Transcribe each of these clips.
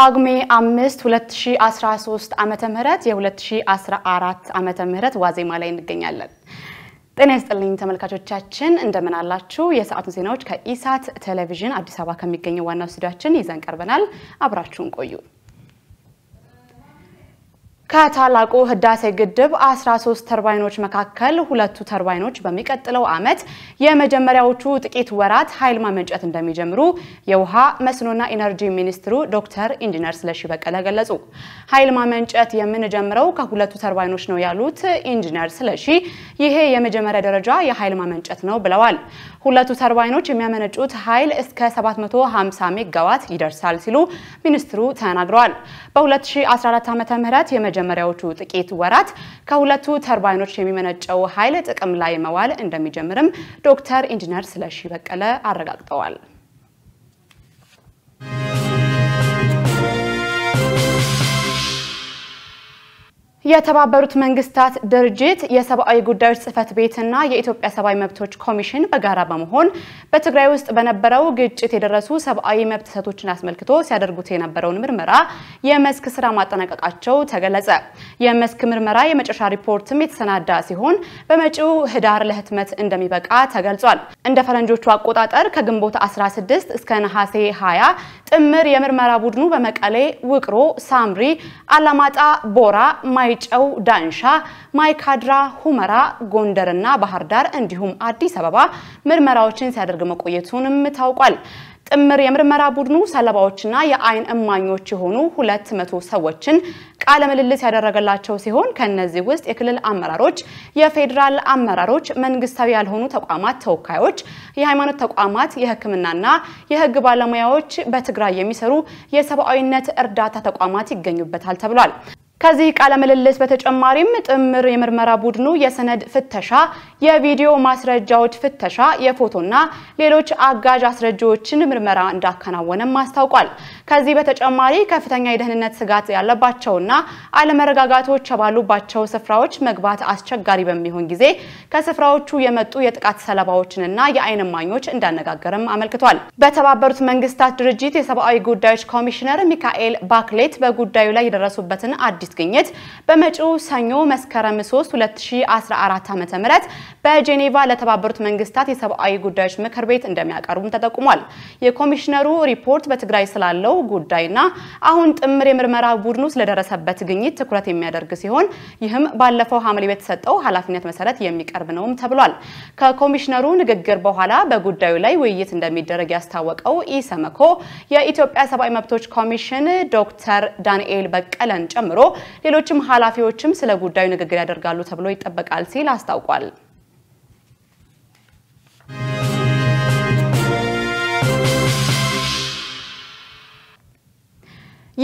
ጳጉሜ አምስት 2013 ዓመተ ምህረት የ2014 ዓመተ ምህረት ዋዜማ ላይ እንገኛለን። ጤና ይስጥልኝ ተመልካቾቻችን፣ እንደምን አላችሁ? የሰዓቱን ዜናዎች ከኢሳት ቴሌቪዥን አዲስ አበባ ከሚገኘው ዋናው ስቱዲያችን ይዘን ቀርበናል። አብራችሁን ቆዩ። ከታላቁ ህዳሴ ግድብ 13 ተርባይኖች መካከል ሁለቱ ተርባይኖች በሚቀጥለው ዓመት የመጀመሪያዎቹ ጥቂት ወራት ኃይል ማመንጨት እንደሚጀምሩ የውሃ መስኖና ኢነርጂ ሚኒስትሩ ዶክተር ኢንጂነር ስለሺ በቀለ ገለጹ። ኃይል ማመንጨት የምንጀምረው ከሁለቱ ተርባይኖች ነው ያሉት ኢንጂነር ስለሺ ይሄ የመጀመሪያ ደረጃ የኃይል ማመንጨት ነው ብለዋል። ሁለቱ ተርባይኖች የሚያመነጩት ኃይል እስከ 750 ሜጋዋት ይደርሳል ሲሉ ሚኒስትሩ ተናግረዋል። በ2014 ዓ.ም የመጀመሪያዎቹ ጥቂት ወራት ከሁለቱ ተርባይኖች የሚመነጨው ኃይል ጥቅም ላይ መዋል እንደሚጀምርም ዶክተር ኢንጂነር ስለሺ በቀለ አረጋግጠዋል። የተባበሩት መንግስታት ድርጅት የሰብአዊ ጉዳዮች ጽህፈት ቤትና የኢትዮጵያ ሰብአዊ መብቶች ኮሚሽን በጋራ በመሆን በትግራይ ውስጥ በነበረው ግጭት የደረሱ ሰብአዊ መብት ጥሰቶችን አስመልክቶ ሲያደርጉት የነበረውን ምርመራ የመስክ ስራ ማጠናቀቃቸው ተገለጸ። የመስክ ምርመራ የመጨረሻ ሪፖርትም የተሰናዳ ሲሆን በመጪው ህዳር ለህትመት እንደሚበቃ ተገልጿል። እንደ ፈረንጆቹ አቆጣጠር ከግንቦት 16 እስከ ነሐሴ 20 ጥምር የምርመራ ቡድኑ በመቀሌ፣ ውቅሮ፣ ሳምሪ፣ አላማጣ፣ ቦራ፣ ማይ ማይጨው፣ ዳንሻ፣ ማይካድራ፣ ሁመራ፣ ጎንደርና ባህር ዳር እንዲሁም አዲስ አበባ ምርመራዎችን ሲያደርግ መቆየቱንም ታውቋል። ጥምር የምርመራ ቡድኑ ሰለባዎችና የአይን እማኞች የሆኑ ሁለት መቶ ሰዎችን ቃለ ምልልስ ያደረገላቸው ሲሆን ከነዚህ ውስጥ የክልል አመራሮች፣ የፌዴራል አመራሮች፣ መንግስታዊ ያልሆኑ ተቋማት ተወካዮች፣ የሃይማኖት ተቋማት፣ የሕክምናና የህግ ባለሙያዎች፣ በትግራይ የሚሰሩ የሰብአዊነት እርዳታ ተቋማት ይገኙበታል ተብሏል። ከዚህ ቃለ ምልልስ በተጨማሪም ጥምር የምርመራ ቡድኑ የሰነድ ፍተሻ፣ የቪዲዮ ማስረጃዎች ፍተሻ፣ የፎቶና ሌሎች አጋዥ አስረጃዎችን ምርመራ እንዳከናወነም አስታውቋል። ከዚህ በተጨማሪ ከፍተኛ የደህንነት ስጋት ያለባቸውና አለመረጋጋቶች የባሉባቸው ስፍራዎች መግባት አስቸጋሪ በሚሆን ጊዜ ከስፍራዎቹ የመጡ የጥቃት ሰለባዎችንና የአይን እማኞች እንዳነጋገርም አመልክቷል። በተባበሩት መንግስታት ድርጅት የሰብአዊ ጉዳዮች ኮሚሽነር ሚካኤል ባክሌት በጉዳዩ ላይ የደረሱበትን አዲስ አዲስ ግኝት በመጪው ሰኞ መስከረም 3 2014 ዓ.ም በጄኔቫ ለተባበሩት መንግስታት የሰብአዊ ጉዳዮች ምክር ቤት እንደሚያቀርቡም ተጠቁሟል። የኮሚሽነሩ ሪፖርት በትግራይ ስላለው ጉዳይና አሁን ጥምር የምርመራ ቡድኑ ስለደረሰበት ግኝት ትኩረት የሚያደርግ ሲሆን ይህም ባለፈው ሐምሌ በተሰጠው ኃላፊነት መሰረት የሚቀርብ ነውም ተብሏል። ከኮሚሽነሩ ንግግር በኋላ በጉዳዩ ላይ ውይይት እንደሚደረግ ያስታወቀው ኢሰመኮ የኢትዮጵያ ሰብአዊ መብቶች ኮሚሽን ዶክተር ዳንኤል በቀለን ጨምሮ ሌሎችም ኃላፊዎችም ስለ ጉዳዩ ንግግር ያደርጋሉ ተብሎ ይጠበቃል ሲል አስታውቋል።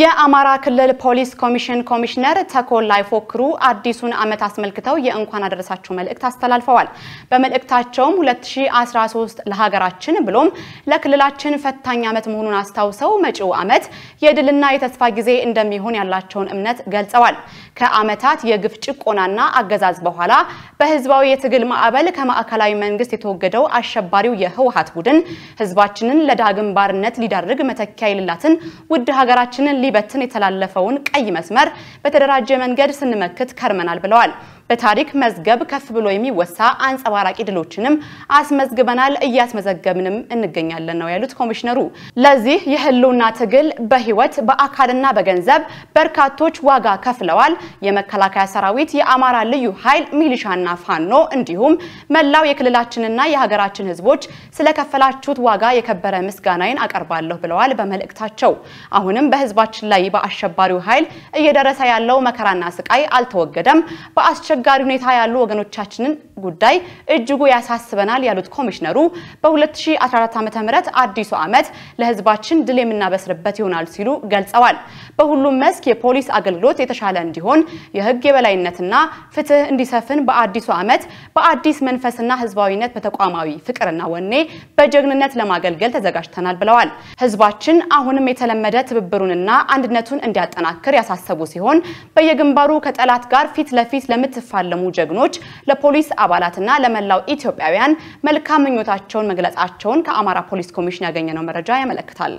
የአማራ ክልል ፖሊስ ኮሚሽን ኮሚሽነር ተኮላይ ፎክሩ አዲሱን ዓመት አስመልክተው የእንኳን አደረሳችሁ መልእክት አስተላልፈዋል። በመልእክታቸውም 2013 ለሀገራችን ብሎም ለክልላችን ፈታኝ ዓመት መሆኑን አስታውሰው መጪው ዓመት የድልና የተስፋ ጊዜ እንደሚሆን ያላቸውን እምነት ገልጸዋል። ከዓመታት የግፍ ጭቆናና አገዛዝ በኋላ በህዝባዊ የትግል ማዕበል ከማዕከላዊ መንግስት የተወገደው አሸባሪው የህወሀት ቡድን ህዝባችንን ለዳግም ባርነት ሊዳርግ መተኪያ የሌላትን ውድ ሀገራችንን ሊበትን የተላለፈውን ቀይ መስመር በተደራጀ መንገድ ስንመክት ከርመናል ብለዋል። በታሪክ መዝገብ ከፍ ብሎ የሚወሳ አንጸባራቂ ድሎችንም አስመዝግበናል፣ እያስመዘገብንም እንገኛለን ነው ያሉት ኮሚሽነሩ። ለዚህ የህልውና ትግል በህይወት በአካልና በገንዘብ በርካቶች ዋጋ ከፍለዋል። የመከላከያ ሰራዊት፣ የአማራ ልዩ ኃይል፣ ሚሊሻና ፋኖ እንዲሁም መላው የክልላችንና የሀገራችን ህዝቦች ስለከፈላችሁት ዋጋ የከበረ ምስጋናዬን አቀርባለሁ ብለዋል በመልእክታቸው። አሁንም በህዝባችን ላይ በአሸባሪው ኃይል እየደረሰ ያለው መከራና ስቃይ አልተወገደም። በአስቸ አስቸጋሪ ሁኔታ ያሉ ወገኖቻችንን ጉዳይ እጅጉ ያሳስበናል ያሉት ኮሚሽነሩ በ2014 ዓ.ም አዲሱ ዓመት ለህዝባችን ድል የምናበስርበት ይሆናል ሲሉ ገልጸዋል። በሁሉም መስክ የፖሊስ አገልግሎት የተሻለ እንዲሆን የህግ የበላይነትና ፍትህ እንዲሰፍን በአዲሱ ዓመት በአዲስ መንፈስና ህዝባዊነት በተቋማዊ ፍቅርና ወኔ በጀግንነት ለማገልገል ተዘጋጅተናል ብለዋል። ህዝባችን አሁንም የተለመደ ትብብሩንና አንድነቱን እንዲያጠናክር ያሳሰቡ ሲሆን በየግንባሩ ከጠላት ጋር ፊት ለፊት ለምት ለተፋለሙ ጀግኖች፣ ለፖሊስ አባላትና ለመላው ኢትዮጵያውያን መልካም ምኞታቸውን መግለጻቸውን ከአማራ ፖሊስ ኮሚሽን ያገኘነው መረጃ ያመለክታል።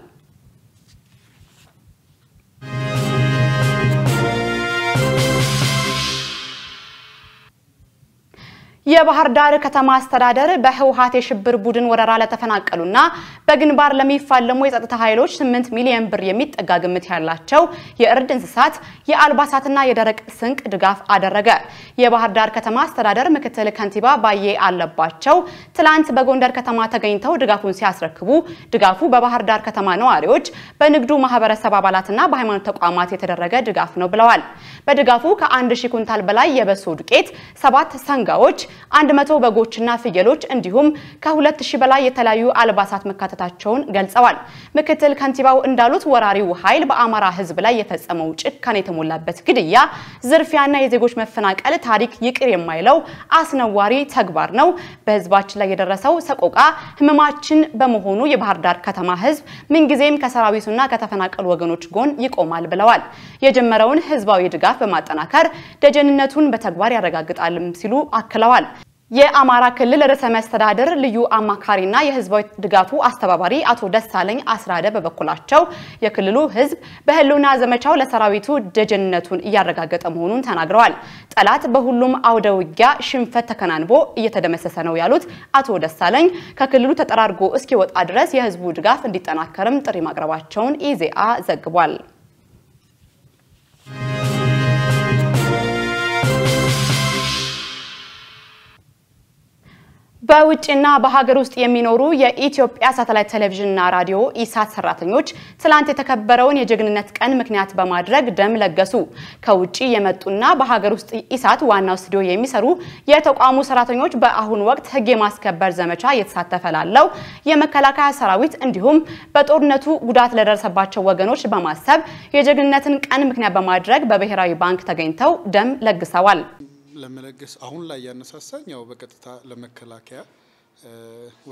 የባህር ዳር ከተማ አስተዳደር በህወሀት የሽብር ቡድን ወረራ ለተፈናቀሉና በግንባር ለሚፋለሙ የጸጥታ ኃይሎች 8 ሚሊዮን ብር የሚጠጋ ግምት ያላቸው የእርድ እንስሳት የአልባሳትና የደረቅ ስንቅ ድጋፍ አደረገ። የባህር ዳር ከተማ አስተዳደር ምክትል ከንቲባ ባየ አለባቸው ትላንት በጎንደር ከተማ ተገኝተው ድጋፉን ሲያስረክቡ ድጋፉ በባህር ዳር ከተማ ነዋሪዎች፣ በንግዱ ማህበረሰብ አባላትና በሃይማኖት ተቋማት የተደረገ ድጋፍ ነው ብለዋል። በድጋፉ ከ1000 ኩንታል በላይ የበሶ ዱቄት፣ ሰባት ሰንጋዎች አንድ መቶ በጎችና ፍየሎች እንዲሁም ከሁለት 2000 በላይ የተለያዩ አልባሳት መካተታቸውን ገልጸዋል። ምክትል ከንቲባው እንዳሉት ወራሪው ኃይል በአማራ ህዝብ ላይ የፈጸመው ጭካኔ የተሞላበት ግድያ፣ ዝርፊያና የዜጎች መፈናቀል ታሪክ ይቅር የማይለው አስነዋሪ ተግባር ነው። በህዝባችን ላይ የደረሰው ሰቆቃ ህመማችን በመሆኑ የባህር ዳር ከተማ ህዝብ ምንጊዜም ከሰራዊቱና ከተፈናቀሉ ወገኖች ጎን ይቆማል ብለዋል። የጀመረውን ህዝባዊ ድጋፍ በማጠናከር ደጀንነቱን በተግባር ያረጋግጣልም ሲሉ አክለዋል። የአማራ ክልል ርዕሰ መስተዳድር ልዩ አማካሪና የህዝባዊ ድጋፉ አስተባባሪ አቶ ደሳለኝ አስራደ በበኩላቸው የክልሉ ህዝብ በህልውና ዘመቻው ለሰራዊቱ ደጀነቱን እያረጋገጠ መሆኑን ተናግረዋል። ጠላት በሁሉም አውደ ውጊያ ሽንፈት ተከናንቦ እየተደመሰሰ ነው ያሉት አቶ ደሳለኝ ከክልሉ ተጠራርጎ እስኪወጣ ድረስ የህዝቡ ድጋፍ እንዲጠናከርም ጥሪ ማቅረባቸውን ኢዜአ ዘግቧል። በውጭና በሀገር ውስጥ የሚኖሩ የኢትዮጵያ ሳተላይት ቴሌቪዥንና ራዲዮ ኢሳት ሰራተኞች ትላንት የተከበረውን የጀግንነት ቀን ምክንያት በማድረግ ደም ለገሱ። ከውጭ የመጡና በሀገር ውስጥ ኢሳት ዋናው ስቱዲዮ የሚሰሩ የተቋሙ ሰራተኞች በአሁኑ ወቅት ህግ የማስከበር ዘመቻ እየተሳተፈ ላለው የመከላከያ ሰራዊት እንዲሁም በጦርነቱ ጉዳት ለደረሰባቸው ወገኖች በማሰብ የጀግንነትን ቀን ምክንያት በማድረግ በብሔራዊ ባንክ ተገኝተው ደም ለግሰዋል። ለመለገስ አሁን ላይ ያነሳሳኝ ያው በቀጥታ ለመከላከያ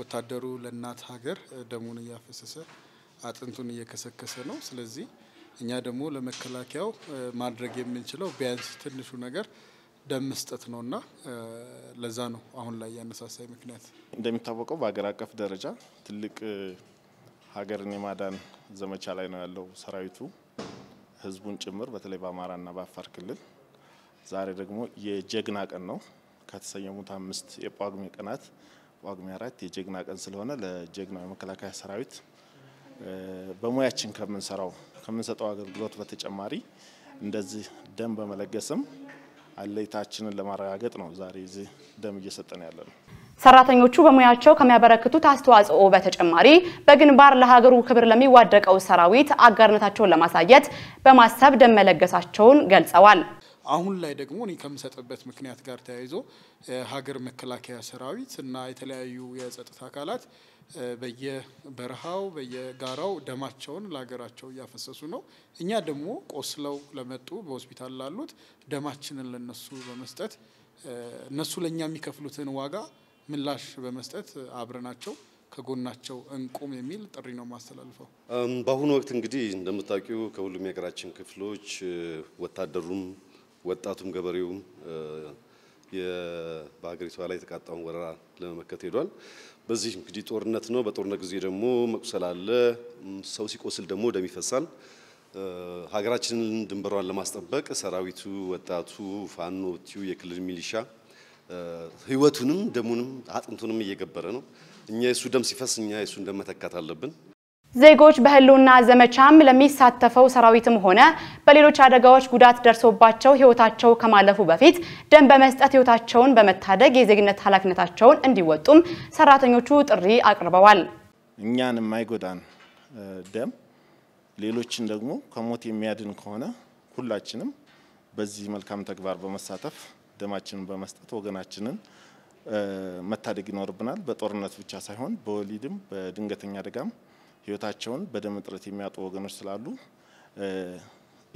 ወታደሩ ለእናት ሀገር ደሙን እያፈሰሰ አጥንቱን እየከሰከሰ ነው። ስለዚህ እኛ ደግሞ ለመከላከያው ማድረግ የምንችለው ቢያንስ ትንሹ ነገር ደም መስጠት ነውና ለዛ ነው አሁን ላይ ያነሳሳይ ምክንያት። እንደሚታወቀው በሀገር አቀፍ ደረጃ ትልቅ ሀገርን የማዳን ዘመቻ ላይ ነው ያለው ሰራዊቱ፣ ህዝቡን ጭምር በተለይ በአማራና በአፋር ክልል ዛሬ ደግሞ የጀግና ቀን ነው። ከተሰየሙት አምስት የጳጉሜ ቀናት ጳጉሜ አራት የጀግና ቀን ስለሆነ ለጀግና የመከላከያ ሰራዊት በሙያችን ከምንሰራው ከምንሰጠው አገልግሎት በተጨማሪ እንደዚህ ደም በመለገስም አለይታችንን ለማረጋገጥ ነው ዛሬ እዚህ ደም እየሰጠን ያለ ነው። ሰራተኞቹ በሙያቸው ከሚያበረክቱት አስተዋጽኦ በተጨማሪ በግንባር ለሀገሩ ክብር ለሚዋደቀው ሰራዊት አጋርነታቸውን ለማሳየት በማሰብ ደም መለገሳቸውን ገልጸዋል። አሁን ላይ ደግሞ እኔ ከምሰጥበት ምክንያት ጋር ተያይዞ ሀገር መከላከያ ሰራዊት እና የተለያዩ የጸጥታ አካላት በየበረሃው በየጋራው ደማቸውን ለሀገራቸው እያፈሰሱ ነው። እኛ ደግሞ ቆስለው ለመጡ በሆስፒታል ላሉት ደማችንን ለነሱ በመስጠት እነሱ ለእኛ የሚከፍሉትን ዋጋ ምላሽ በመስጠት አብረናቸው ከጎናቸው እንቁም የሚል ጥሪ ነው ማስተላልፈው። በአሁኑ ወቅት እንግዲህ እንደምታውቂው ከሁሉም የሀገራችን ክፍሎች ወታደሩም ወጣቱም ገበሬውም በሀገሪቷ ላይ የተቃጣውን ወረራ ለመመከት ሄዷል። በዚህ እንግዲህ ጦርነት ነው። በጦርነት ጊዜ ደግሞ መቁሰል አለ። ሰው ሲቆስል ደግሞ ደም ይፈሳል። ሀገራችንን ድንበሯን ለማስጠበቅ ሰራዊቱ፣ ወጣቱ፣ ፋኖቲው፣ የክልል ሚሊሻ ህይወቱንም ደሙንም አጥንቱንም እየገበረ ነው። እኛ የሱ ደም ሲፈስ እኛ የሱን ደም መተካት አለብን። ዜጎች በህልውና ዘመቻም ለሚሳተፈው ሰራዊትም ሆነ በሌሎች አደጋዎች ጉዳት ደርሶባቸው ህይወታቸው ከማለፉ በፊት ደም በመስጠት ህይወታቸውን በመታደግ የዜግነት ኃላፊነታቸውን እንዲወጡም ሰራተኞቹ ጥሪ አቅርበዋል። እኛን የማይጎዳን ደም ሌሎችን ደግሞ ከሞት የሚያድን ከሆነ ሁላችንም በዚህ መልካም ተግባር በመሳተፍ ደማችንን በመስጠት ወገናችንን መታደግ ይኖርብናል። በጦርነት ብቻ ሳይሆን በወሊድም በድንገተኛ አደጋም ህይወታቸውን በደም እጥረት የሚያጡ ወገኖች ስላሉ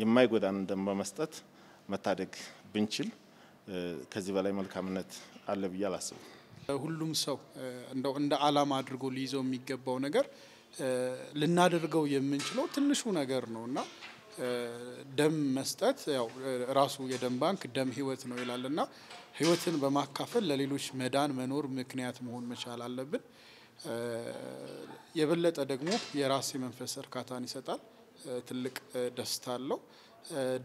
የማይጎዳን ደም በመስጠት መታደግ ብንችል ከዚህ በላይ መልካምነት አለ ብዬ አላስብም። ሁሉም ሰው እንደው እንደ አላማ አድርጎ ሊይዘው የሚገባው ነገር ልናደርገው የምንችለው ትንሹ ነገር ነው እና ደም መስጠት ያው ራሱ የደም ባንክ ደም ህይወት ነው ይላል እና ህይወትን በማካፈል ለሌሎች መዳን መኖር ምክንያት መሆን መቻል አለብን። የበለጠ ደግሞ የራስ መንፈስ እርካታን ይሰጣል። ትልቅ ደስታ አለው።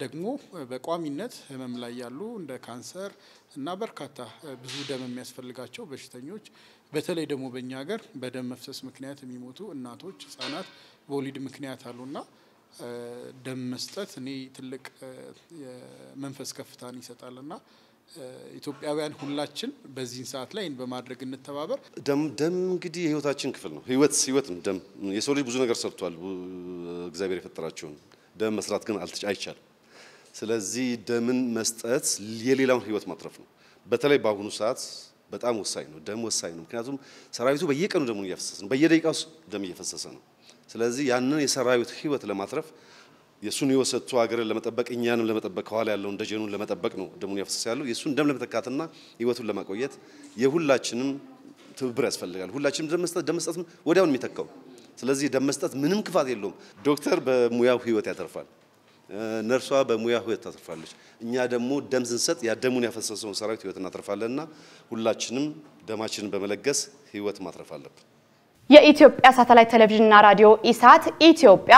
ደግሞ በቋሚነት ህመም ላይ ያሉ እንደ ካንሰር እና በርካታ ብዙ ደም የሚያስፈልጋቸው በሽተኞች በተለይ ደግሞ በእኛ ሀገር በደም መፍሰስ ምክንያት የሚሞቱ እናቶች፣ ህጻናት በወሊድ ምክንያት አሉና ደም መስጠት እኔ ትልቅ መንፈስ ከፍታን ይሰጣልና ኢትዮጵያውያን ሁላችን በዚህን ሰዓት ላይ በማድረግ እንተባበር። ደም ደም እንግዲህ የህይወታችን ክፍል ነው። ህይወት ህይወት ነው ደም። የሰው ልጅ ብዙ ነገር ሰርቷል፣ እግዚአብሔር የፈጠራቸውን ደም መስራት ግን አይቻልም። ስለዚህ ደምን መስጠት የሌላውን ህይወት ማትረፍ ነው። በተለይ በአሁኑ ሰዓት በጣም ወሳኝ ነው። ደም ወሳኝ ነው። ምክንያቱም ሰራዊቱ በየቀኑ ደሙን እያፈሰሰ ነው፣ ውስጥ ደም እየፈሰሰ ነው። ስለዚህ ያንን የሰራዊት ህይወት ለማትረፍ የእሱን ህይወት ሰጥቶ ሀገርን ለመጠበቅ እኛንም ለመጠበቅ ከኋላ ያለውን ደጀኑን ለመጠበቅ ነው ደሙን ያፈሰሰ ያለው። የእሱን ደም ለመተካትና ህይወቱን ለማቆየት የሁላችንም ትብብር ያስፈልጋል። ሁላችንም ደም መስጠት ደም መስጠት ወዲያውን የሚተካው። ስለዚህ ደም መስጠት ምንም ክፋት የለውም። ዶክተር በሙያው ህይወት ያተርፋል። ነርሷ በሙያ ህይወት ታተርፋለች። እኛ ደግሞ ደም ስንሰጥ ያ ደሙን ያፈሰሰውን ሰራዊት ህይወት እናተርፋለንና ሁላችንም ደማችንን በመለገስ ህይወት ማትረፍ አለብን። የኢትዮጵያ ሳተላይት ቴሌቪዥንና ራዲዮ ኢሳት ኢትዮጵያ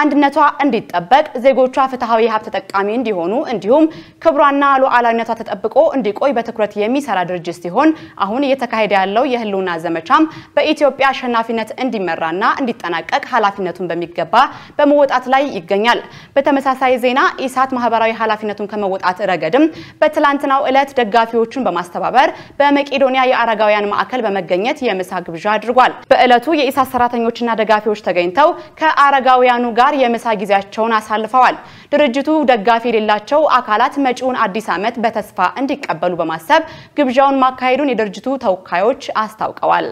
አንድነቷ እንዲጠበቅ ዜጎቿ ፍትሐዊ ሀብት ተጠቃሚ እንዲሆኑ እንዲሁም ክብሯና ሉዓላዊነቷ ተጠብቆ እንዲቆይ በትኩረት የሚሰራ ድርጅት ሲሆን አሁን እየተካሄደ ያለው የህልውና ዘመቻም በኢትዮጵያ አሸናፊነት እንዲመራና እንዲጠናቀቅ ኃላፊነቱን በሚገባ በመወጣት ላይ ይገኛል። በተመሳሳይ ዜና ኢሳት ማህበራዊ ኃላፊነቱን ከመወጣት ረገድም በትላንትናው ዕለት ደጋፊዎቹን በማስተባበር በመቄዶንያ የአረጋውያን ማዕከል በመገኘት የምሳ ግብዣ አድርጓል። በዕለቱ የኢሳት ሰራተኞችና ደጋፊዎች ተገኝተው ከአረጋውያኑ ጋር የምሳ ጊዜያቸውን አሳልፈዋል። ድርጅቱ ደጋፊ የሌላቸው አካላት መጪውን አዲስ ዓመት በተስፋ እንዲቀበሉ በማሰብ ግብዣውን ማካሄዱን የድርጅቱ ተወካዮች አስታውቀዋል።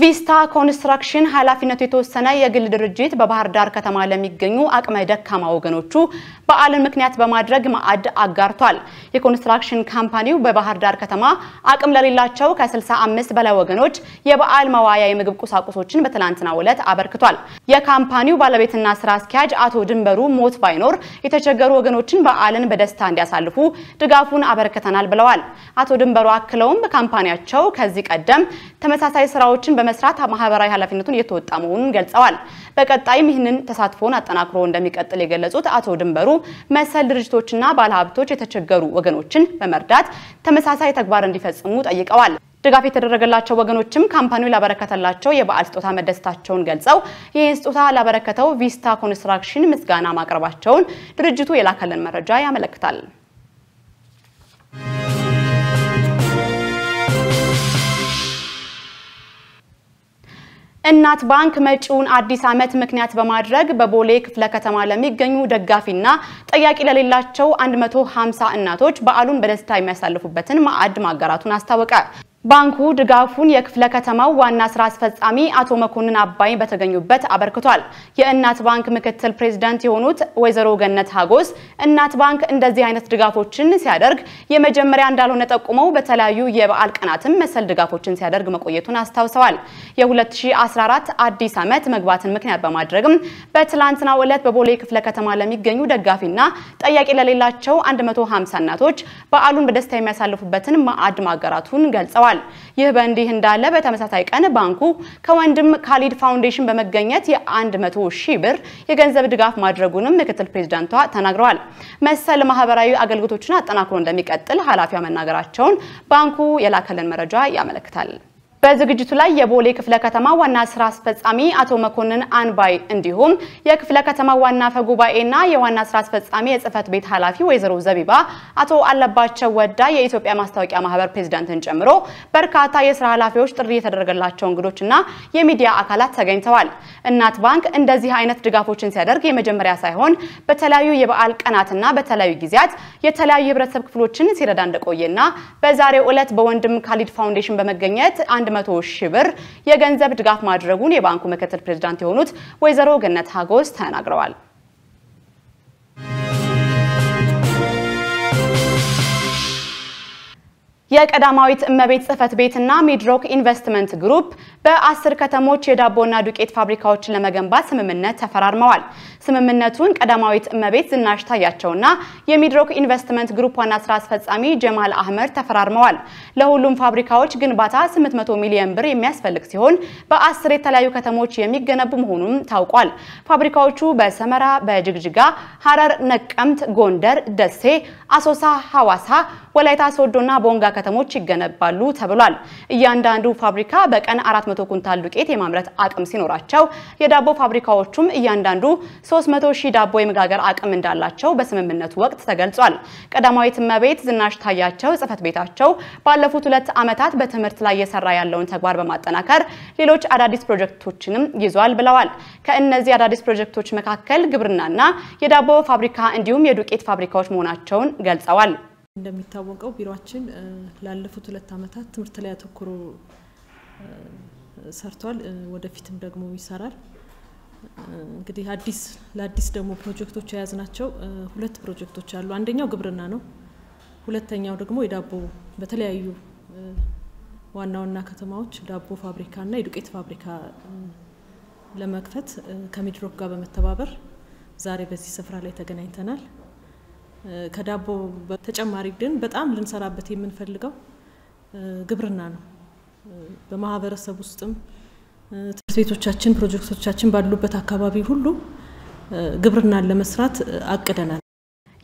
ቪስታ ኮንስትራክሽን ኃላፊነቱ የተወሰነ የግል ድርጅት በባህር ዳር ከተማ ለሚገኙ አቅመ ደካማ ወገኖቹ በዓልን ምክንያት በማድረግ ማዕድ አጋርቷል። የኮንስትራክሽን ካምፓኒው በባህር ዳር ከተማ አቅም ለሌላቸው ከ65 በላይ ወገኖች የበዓል መዋያ የምግብ ቁሳቁሶችን በትላንትናው ዕለት አበርክቷል። የካምፓኒው ባለቤትና ስራ አስኪያጅ አቶ ድንበሩ ሞት ባይኖር የተቸገሩ ወገኖችን በዓልን በደስታ እንዲያሳልፉ ድጋፉን አበርክተናል ብለዋል። አቶ ድንበሩ አክለውም ካምፓኒያቸው ከዚህ ቀደም ተመሳሳይ ስራዎችን በመስራት ማህበራዊ ኃላፊነቱን እየተወጣ መሆኑን ገልጸዋል። በቀጣይም ይህንን ተሳትፎን አጠናክሮ እንደሚቀጥል የገለጹት አቶ ድንበሩ መሰል ድርጅቶችና ባለሀብቶች የተቸገሩ ወገኖችን በመርዳት ተመሳሳይ ተግባር እንዲፈጽሙ ጠይቀዋል። ድጋፍ የተደረገላቸው ወገኖችም ካምፓኒው ላበረከተላቸው የበዓል ስጦታ መደሰታቸውን ገልጸው ይህን ስጦታ ላበረከተው ቪስታ ኮንስትራክሽን ምስጋና ማቅረባቸውን ድርጅቱ የላከልን መረጃ ያመለክታል። እናት ባንክ መጪውን አዲስ ዓመት ምክንያት በማድረግ በቦሌ ክፍለ ከተማ ለሚገኙ ደጋፊና ጠያቂ ለሌላቸው 150 እናቶች በዓሉን በደስታ የሚያሳልፉበትን ማዕድ ማጋራቱን አስታወቀ። ባንኩ ድጋፉን የክፍለ ከተማው ዋና ስራ አስፈጻሚ አቶ መኮንን አባይ በተገኙበት አበርክቷል። የእናት ባንክ ምክትል ፕሬዝዳንት የሆኑት ወይዘሮ ገነት ሀጎስ እናት ባንክ እንደዚህ አይነት ድጋፎችን ሲያደርግ የመጀመሪያ እንዳልሆነ ጠቁመው በተለያዩ የበዓል ቀናትም መሰል ድጋፎችን ሲያደርግ መቆየቱን አስታውሰዋል። የ2014 አዲስ ዓመት መግባትን ምክንያት በማድረግም በትላንትናው ዕለት በቦሌ ክፍለ ከተማ ለሚገኙ ደጋፊና ጠያቂ ለሌላቸው 150 እናቶች በዓሉን በደስታ የሚያሳልፉበትን ማዕድ ማጋራቱን ገልጸዋል። ተናግረዋል። ይህ በእንዲህ እንዳለ በተመሳሳይ ቀን ባንኩ ከወንድም ካሊድ ፋውንዴሽን በመገኘት የ100 ሺህ ብር የገንዘብ ድጋፍ ማድረጉንም ምክትል ፕሬዚዳንቷ ተናግረዋል። መሰል ማህበራዊ አገልግሎቶችን አጠናክሮ እንደሚቀጥል ኃላፊዋ መናገራቸውን ባንኩ የላከልን መረጃ ያመለክታል። በዝግጅቱ ላይ የቦሌ ክፍለ ከተማ ዋና ስራ አስፈጻሚ አቶ መኮንን አንባይ እንዲሁም የክፍለ ከተማ ዋና አፈ ጉባኤና የዋና ስራ አስፈጻሚ የጽህፈት ቤት ኃላፊ ወይዘሮ ዘቢባ፣ አቶ አለባቸው ወዳ የኢትዮጵያ ማስታወቂያ ማህበር ፕሬዚዳንትን ጨምሮ በርካታ የስራ ኃላፊዎች ጥሪ የተደረገላቸው እንግዶችና የሚዲያ አካላት ተገኝተዋል። እናት ባንክ እንደዚህ አይነት ድጋፎችን ሲያደርግ የመጀመሪያ ሳይሆን በተለያዩ የበዓል ቀናትና በተለያዩ ጊዜያት የተለያዩ የህብረተሰብ ክፍሎችን ሲረዳ እንደቆየና በዛሬው ዕለት በወንድም ካሊድ ፋውንዴሽን በመገኘት በመቶ ሺህ ብር የገንዘብ ድጋፍ ማድረጉን የባንኩ ምክትል ፕሬዚዳንት የሆኑት ወይዘሮ ገነት ሀጎስ ተናግረዋል። የቀዳማዊት እመቤት ጽህፈት ቤትና ሚድሮክ ኢንቨስትመንት ግሩፕ በአስር ከተሞች የዳቦና ዱቄት ፋብሪካዎችን ለመገንባት ስምምነት ተፈራርመዋል። ስምምነቱን ቀዳማዊት እመቤት ዝናሽ ታያቸውና የሚድሮክ ኢንቨስትመንት ግሩፕ ዋና ስራ አስፈጻሚ ጀማል አህመድ ተፈራርመዋል። ለሁሉም ፋብሪካዎች ግንባታ 800 ሚሊዮን ብር የሚያስፈልግ ሲሆን በአስር የተለያዩ ከተሞች የሚገነቡ መሆኑም ታውቋል። ፋብሪካዎቹ በሰመራ፣ በጅግጅጋ፣ ሐረር፣ ነቀምት፣ ጎንደር፣ ደሴ፣ አሶሳ፣ ሐዋሳ፣ ወላይታ ሶዶና ቦንጋ ከተሞች ይገነባሉ ተብሏል። እያንዳንዱ ፋብሪካ በቀን 400 ኩንታል ዱቄት የማምረት አቅም ሲኖራቸው የዳቦ ፋብሪካዎቹም እያንዳንዱ 300 ሺህ ዳቦ የመጋገር አቅም እንዳላቸው በስምምነቱ ወቅት ተገልጿል። ቀዳማዊት እመቤት ዝናሽ ታያቸው ጽህፈት ቤታቸው ባለፉት ሁለት ዓመታት በትምህርት ላይ እየሰራ ያለውን ተግባር በማጠናከር ሌሎች አዳዲስ ፕሮጀክቶችንም ይዟል ብለዋል። ከእነዚህ አዳዲስ ፕሮጀክቶች መካከል ግብርናና የዳቦ ፋብሪካ እንዲሁም የዱቄት ፋብሪካዎች መሆናቸውን ገልጸዋል። እንደሚታወቀው ቢሮችን ላለፉት ሁለት ዓመታት ትምህርት ላይ አተኩሮ ሰርቷል። ወደፊትም ደግሞ ይሰራል። እንግዲህ አዲስ ለአዲስ ደግሞ ፕሮጀክቶች የያዝናቸው ሁለት ፕሮጀክቶች አሉ። አንደኛው ግብርና ነው። ሁለተኛው ደግሞ የዳቦ በተለያዩ ዋና ዋና ከተማዎች ዳቦ ፋብሪካና የዱቄት ፋብሪካ ለመክፈት ከሚድሮክ ጋር በመተባበር ዛሬ በዚህ ስፍራ ላይ ተገናኝተናል። ከዳቦ በተጨማሪ ግን በጣም ልንሰራበት የምንፈልገው ግብርና ነው። በማህበረሰብ ውስጥም ትምህርት ቤቶቻችን፣ ፕሮጀክቶቻችን ባሉበት አካባቢ ሁሉ ግብርናን ለመስራት አቅደናል።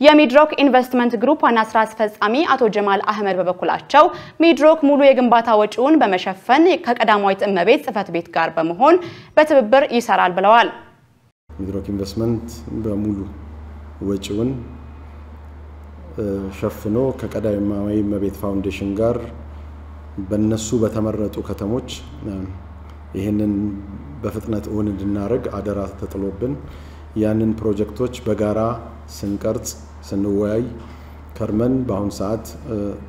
የሚድሮክ ኢንቨስትመንት ግሩፕ ዋና ስራ አስፈጻሚ አቶ ጀማል አህመድ በበኩላቸው ሚድሮክ ሙሉ የግንባታ ወጪውን በመሸፈን ከቀዳማዊት እመቤት ጽህፈት ቤት ጋር በመሆን በትብብር ይሰራል ብለዋል። ሚድሮክ ኢንቨስትመንት በሙሉ ወጪውን ሸፍኖ ከቀዳማዊ እመቤት ፋውንዴሽን ጋር በነሱ በተመረጡ ከተሞች ይህንን በፍጥነት እውን እንድናደርግ አደራ ተጥሎብን ያንን ፕሮጀክቶች በጋራ ስንቀርጽ ስንወያይ ከርመን በአሁኑ ሰዓት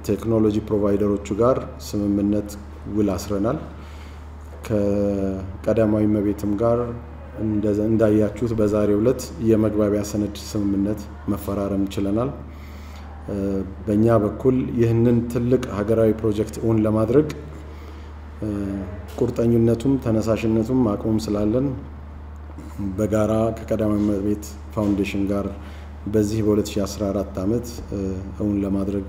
ቴክኖሎጂ ፕሮቫይደሮቹ ጋር ስምምነት ውል አስረናል። ከቀዳማዊ እመቤትም ጋር እንዳያችሁት በዛሬው ዕለት የመግባቢያ ሰነድ ስምምነት መፈራረም ችለናል። በእኛ በኩል ይህንን ትልቅ ሀገራዊ ፕሮጀክት እውን ለማድረግ ቁርጠኝነቱም ተነሳሽነቱም አቅሙም ስላለን በጋራ ከቀዳማዊ እመቤት ፋውንዴሽን ጋር በዚህ በ2014 ዓመት እውን ለማድረግ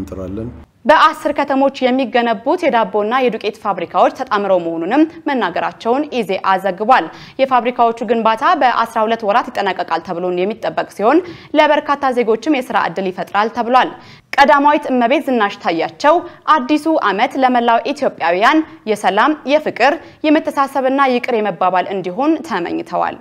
እንጥራለን። በአስር ከተሞች የሚገነቡት የዳቦና የዱቄት ፋብሪካዎች ተጣምረው መሆኑንም መናገራቸውን ኢዜአ ዘግቧል። የፋብሪካዎቹ ግንባታ በ12 ወራት ይጠናቀቃል ተብሎ የሚጠበቅ ሲሆን ለበርካታ ዜጎችም የስራ ዕድል ይፈጥራል ተብሏል። ቀዳማዊት እመቤት ዝናሽ ታያቸው አዲሱ ዓመት ለመላው ኢትዮጵያውያን የሰላም፣ የፍቅር፣ የመተሳሰብና ይቅር የመባባል እንዲሆን ተመኝተዋል።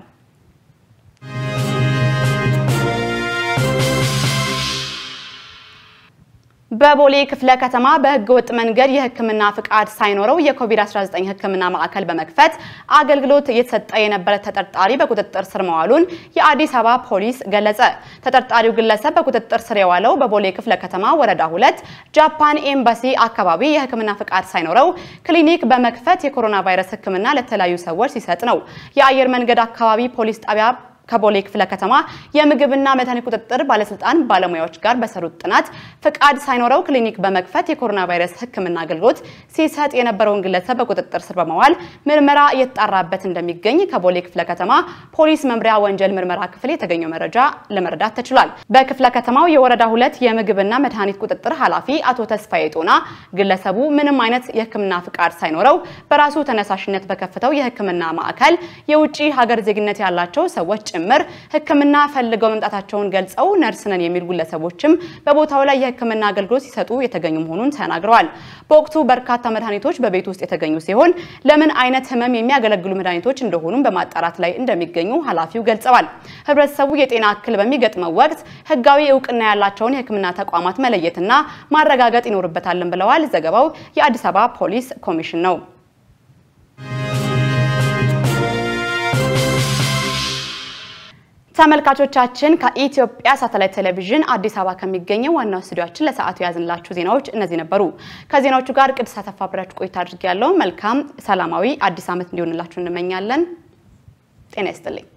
በቦሌ ክፍለ ከተማ በህገ ወጥ መንገድ የህክምና ፍቃድ ሳይኖረው የኮቪድ-19 ህክምና ማዕከል በመክፈት አገልግሎት እየተሰጠ የነበረ ተጠርጣሪ በቁጥጥር ስር መዋሉን የአዲስ አበባ ፖሊስ ገለጸ። ተጠርጣሪው ግለሰብ በቁጥጥር ስር የዋለው በቦሌ ክፍለ ከተማ ወረዳ ሁለት ጃፓን ኤምባሲ አካባቢ የህክምና ፍቃድ ሳይኖረው ክሊኒክ በመክፈት የኮሮና ቫይረስ ህክምና ለተለያዩ ሰዎች ሲሰጥ ነው። የአየር መንገድ አካባቢ ፖሊስ ጣቢያ ከቦሌ ክፍለ ከተማ የምግብና መድኃኒት ቁጥጥር ባለስልጣን ባለሙያዎች ጋር በሰሩት ጥናት ፍቃድ ሳይኖረው ክሊኒክ በመክፈት የኮሮና ቫይረስ ሕክምና አገልግሎት ሲሰጥ የነበረውን ግለሰብ በቁጥጥር ስር በመዋል ምርመራ እየተጣራበት እንደሚገኝ ከቦሌ ክፍለ ከተማ ፖሊስ መምሪያ ወንጀል ምርመራ ክፍል የተገኘው መረጃ ለመረዳት ተችሏል። በክፍለ ከተማው የወረዳ ሁለት የምግብና መድኃኒት ቁጥጥር ኃላፊ አቶ ተስፋዬ ጦና ግለሰቡ ምንም አይነት የሕክምና ፍቃድ ሳይኖረው በራሱ ተነሳሽነት በከፍተው የሕክምና ማዕከል የውጭ ሀገር ዜግነት ያላቸው ሰዎች ጭምር ሕክምና ፈልገው መምጣታቸውን ገልጸው ነርስነን የሚል የሚሉ ግለሰቦችም በቦታው ላይ የሕክምና አገልግሎት ሲሰጡ የተገኙ መሆኑን ተናግረዋል። በወቅቱ በርካታ መድኃኒቶች በቤት ውስጥ የተገኙ ሲሆን ለምን አይነት ህመም የሚያገለግሉ መድኃኒቶች እንደሆኑም በማጣራት ላይ እንደሚገኙ ኃላፊው ገልጸዋል። ህብረተሰቡ የጤና እክል በሚገጥመው ወቅት ህጋዊ እውቅና ያላቸውን የህክምና ተቋማት መለየትና ማረጋገጥ ይኖርበታልን ብለዋል። ዘገባው የአዲስ አበባ ፖሊስ ኮሚሽን ነው። ተመልካቾቻችን ከኢትዮጵያ ሳተላይት ቴሌቪዥን አዲስ አበባ ከሚገኘው ዋናው ስቱዲዮችን ለሰዓቱ የያዝንላችሁ ዜናዎች እነዚህ ነበሩ። ከዜናዎቹ ጋር ቅድስት አሰፋ አብሬያችሁ ቆይታ አድርጌያለሁ። መልካም ሰላማዊ አዲስ ዓመት እንዲሆንላችሁ እንመኛለን። ጤና ይስጥልኝ።